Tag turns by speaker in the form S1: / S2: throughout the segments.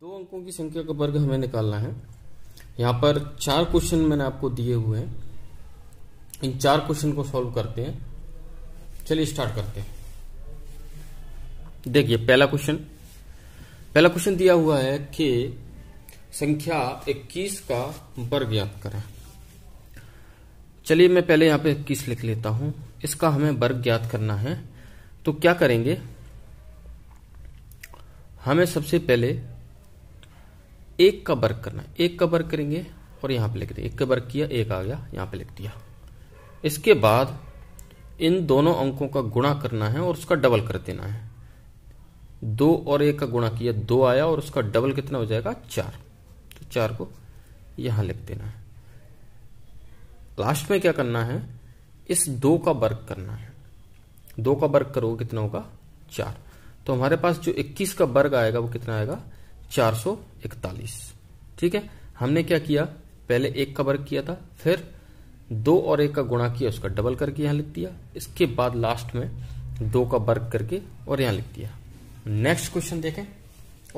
S1: दो अंकों की संख्या का वर्ग हमें निकालना है यहाँ पर चार क्वेश्चन मैंने आपको दिए हुए हैं इन चार क्वेश्चन को सॉल्व करते हैं चलिए स्टार्ट करते हैं देखिए पहला क्वेश्चन पहला क्वेश्चन दिया हुआ है कि संख्या 21 का वर्ग याद करें चलिए मैं पहले यहां पे 21 लिख लेता हूं इसका हमें वर्ग याद करना है तो क्या करेंगे हमें सबसे पहले एक का वर्क करना है एक का वर्क करेंगे और यहाँ पे लिख दें एक का वर्क किया एक आ गया यहाँ पे लिख दिया इसके बाद इन दोनों अंकों का गुणा करना है और उसका डबल कर देना है दो और एक का गुणा किया दो आया और उसका डबल कितना हो जाएगा चार तो चार को यहाँ लिख देना है लास्ट में क्या करना है इस दो का वर्ग करना है दो का वर्ग करोगे कितना होगा चार तो हमारे पास जो 21 का वर्ग आएगा वो कितना आएगा 441 ठीक है हमने क्या किया पहले एक का वर्ग किया था फिर दो और एक का गुणा किया उसका डबल करके यहां लिख दिया इसके बाद लास्ट में दो का वर्ग करके और यहां लिख दिया नेक्स्ट क्वेश्चन देखें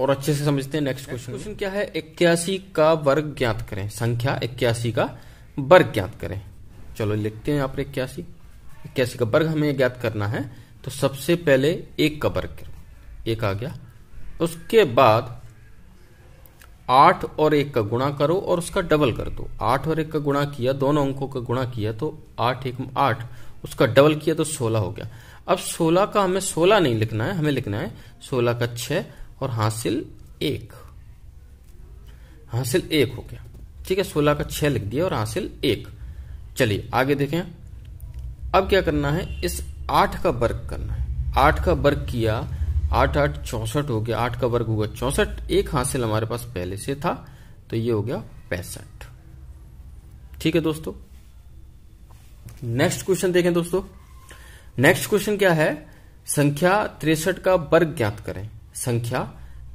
S1: और अच्छे से समझते हैं नेक्स्ट क्वेश्चन क्वेश्चन क्या है इक्यासी का वर्ग ज्ञात करें संख्या इक्यासी का वर्ग ज्ञात करें चलो लिखते हैं यहां पर इक्यासी इक्यासी का वर्ग हमें ज्ञात करना है तो सबसे पहले एक का वर्ग करो एक आ गया उसके बाद आठ और एक का गुणा करो और उसका डबल कर दो आठ और एक का गुणा किया दोनों अंकों का गुणा किया तो आठ एक आठ उसका डबल किया तो सोलह हो गया अब सोलह का हमें सोलह नहीं लिखना है हमें लिखना है सोलह का छह और हासिल एक हासिल एक हो गया ठीक है सोलह का छह लिख दिया और हासिल एक चलिए आगे देखें अब क्या करना है इस आठ का वर्ग करना है आठ का वर्ग किया आठ आठ चौसठ हो गया आठ का वर्ग होगा चौसठ एक हासिल हमारे पास पहले से था तो ये हो गया पैंसठ ठीक है दोस्तों नेक्स्ट क्वेश्चन देखें दोस्तों नेक्स्ट क्वेश्चन क्या है संख्या तिरसठ का वर्ग ज्ञात करें संख्या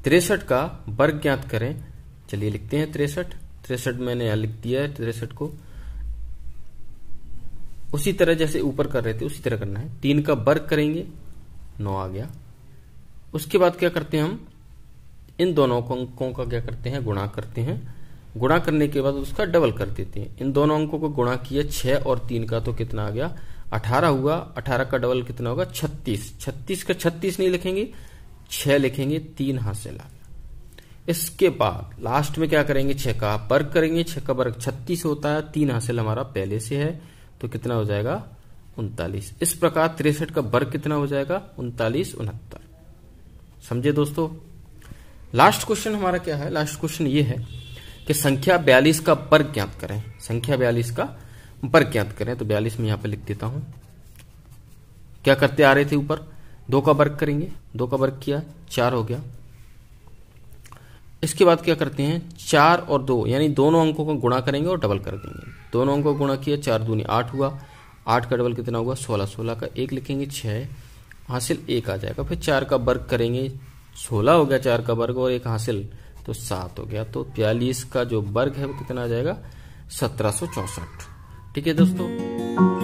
S1: तिरसठ का वर्ग ज्ञात करें चलिए लिखते हैं तिरसठ तिरसठ मैंने यहां लिख दिया है तिरसठ को उसी तरह जैसे ऊपर कर रहे थे उसी तरह करना है तीन का वर्ग करेंगे नौ आ गया उसके बाद क्या करते हैं हम इन दोनों अंकों का क्या करते हैं गुणा करते हैं गुणा करने के बाद उसका डबल कर देते हैं इन दोनों अंकों को गुणा किया छह और तीन का तो कितना आ गया अठारह हुआ अठारह का डबल कितना होगा छत्तीस छत्तीस का छत्तीस नहीं लिखेंगे छह लिखेंगे तीन हासिल आ गया इसके बाद लास्ट में क्या करेंगे छ का वर्ग करेंगे छ का वर्ग छत्तीस होता है तीन हासिल हमारा पहले से है तो कितना हो जाएगा उनतालीस इस प्रकार तिरसठ का वर्ग कितना हो जाएगा उनतालीस उनहत्तर समझे दोस्तों लास्ट क्वेश्चन हमारा क्या है लास्ट क्वेश्चन ये है कि संख्या बयालीस का वर्ग ज्ञात करें संख्या बयालीस का वर्ग ज्ञात करें तो बयालीस में यहां पर लिख देता हूं क्या करते आ रहे थे ऊपर दो का वर्ग करेंगे दो का वर्ग किया चार हो गया इसके बाद क्या करते हैं चार और दो यानी दोनों अंकों का गुणा करेंगे और डबल कर देंगे दोनों अंकों का गुणा किया चार दूनी आठ हुआ आठ का डबल कितना हुआ सोलह सोलह का एक लिखेंगे छह हासिल एक आ जाएगा फिर चार का वर्ग करेंगे सोलह हो गया चार का वर्ग और एक हासिल तो सात हो गया तो बयालीस का जो वर्ग है वो कितना आ जाएगा सत्रह ठीक है दोस्तों